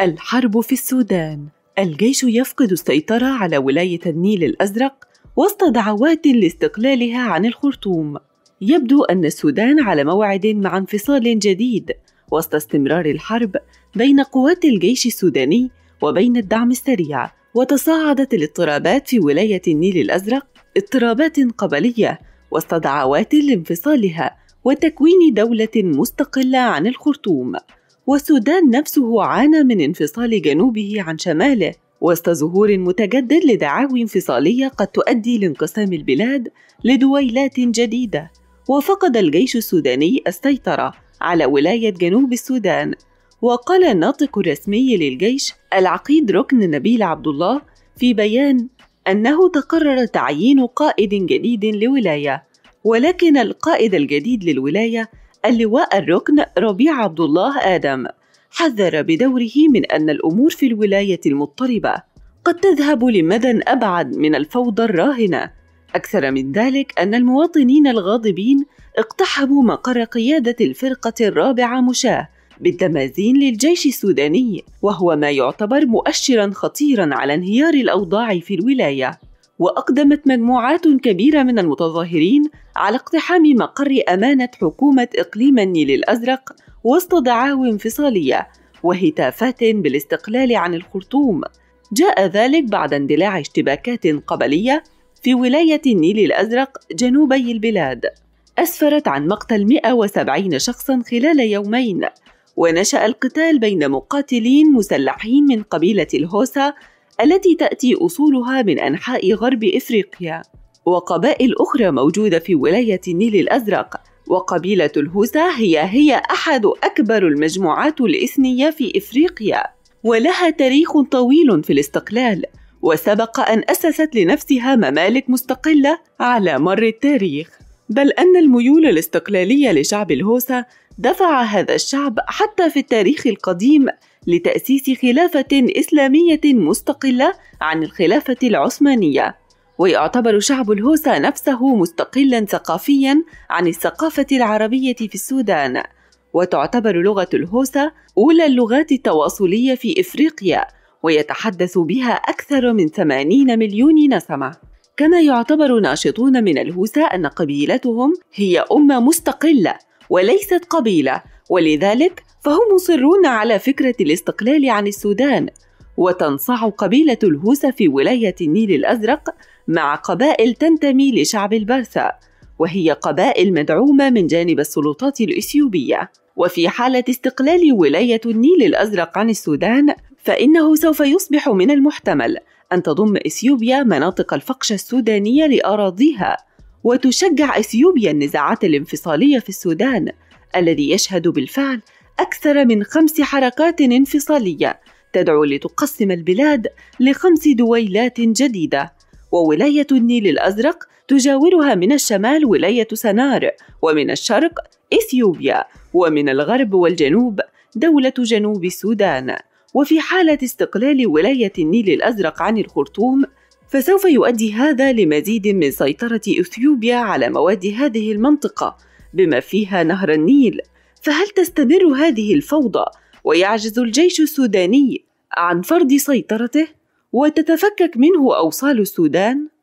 الحرب في السودان الجيش يفقد السيطرة على ولاية النيل الأزرق وسط دعوات لاستقلالها عن الخرطوم يبدو أن السودان على موعد مع انفصال جديد وسط استمرار الحرب بين قوات الجيش السوداني وبين الدعم السريع وتصاعدت الاضطرابات في ولاية النيل الأزرق اضطرابات قبلية وسط دعوات لانفصالها وتكوين دولة مستقلة عن الخرطوم والسودان نفسه عانى من انفصال جنوبه عن شماله وسط ظهور متجدد لدعاوي انفصالية قد تؤدي لانقسام البلاد لدويلات جديدة وفقد الجيش السوداني السيطرة على ولاية جنوب السودان وقال الناطق الرسمي للجيش العقيد ركن نبيل عبد الله في بيان أنه تقرر تعيين قائد جديد لولاية ولكن القائد الجديد للولاية اللواء الركن ربيع عبد الله آدم حذر بدوره من أن الأمور في الولاية المضطربة قد تذهب لمدى أبعد من الفوضى الراهنة أكثر من ذلك أن المواطنين الغاضبين اقتحموا مقر قيادة الفرقة الرابعة مشاه بالتمازين للجيش السوداني وهو ما يعتبر مؤشرا خطيرا على انهيار الأوضاع في الولاية وأقدمت مجموعات كبيرة من المتظاهرين على اقتحام مقر أمانة حكومة إقليم النيل الأزرق وسط دعاوى انفصالية وهتافات بالاستقلال عن الخرطوم جاء ذلك بعد اندلاع اشتباكات قبلية في ولاية النيل الأزرق جنوبي البلاد أسفرت عن مقتل 170 شخصا خلال يومين ونشأ القتال بين مقاتلين مسلحين من قبيلة الهوسا التي تأتي أصولها من أنحاء غرب إفريقيا وقبائل أخرى موجودة في ولاية النيل الأزرق وقبيلة الهوسا هي هي أحد أكبر المجموعات الإثنية في إفريقيا ولها تاريخ طويل في الاستقلال وسبق أن أسست لنفسها ممالك مستقلة على مر التاريخ بل أن الميول الاستقلالية لشعب الهوسا دفع هذا الشعب حتى في التاريخ القديم لتأسيس خلافة إسلامية مستقلة عن الخلافة العثمانية ويعتبر شعب الهوسا نفسه مستقلا ثقافيا عن الثقافة العربية في السودان وتعتبر لغة الهوسا أولى اللغات التواصلية في إفريقيا ويتحدث بها أكثر من 80 مليون نسمة كما يعتبر ناشطون من الهوسا أن قبيلتهم هي أمة مستقلة وليست قبيلة ولذلك فهم مصرون على فكرة الاستقلال عن السودان وتنصاع قبيلة الهوسة في ولاية النيل الأزرق مع قبائل تنتمي لشعب البرسا وهي قبائل مدعومة من جانب السلطات الإثيوبية وفي حالة استقلال ولاية النيل الأزرق عن السودان فإنه سوف يصبح من المحتمل أن تضم إثيوبيا مناطق الفقشة السودانية لأراضيها وتشجع إثيوبيا النزاعات الانفصالية في السودان الذي يشهد بالفعل أكثر من خمس حركات انفصالية تدعو لتقسم البلاد لخمس دويلات جديدة وولاية النيل الأزرق تجاورها من الشمال ولاية سنار ومن الشرق إثيوبيا ومن الغرب والجنوب دولة جنوب السودان وفي حالة استقلال ولاية النيل الأزرق عن الخرطوم فسوف يؤدي هذا لمزيد من سيطرة إثيوبيا على مواد هذه المنطقة بما فيها نهر النيل فهل تستمر هذه الفوضى ويعجز الجيش السوداني عن فرض سيطرته وتتفكك منه أوصال السودان؟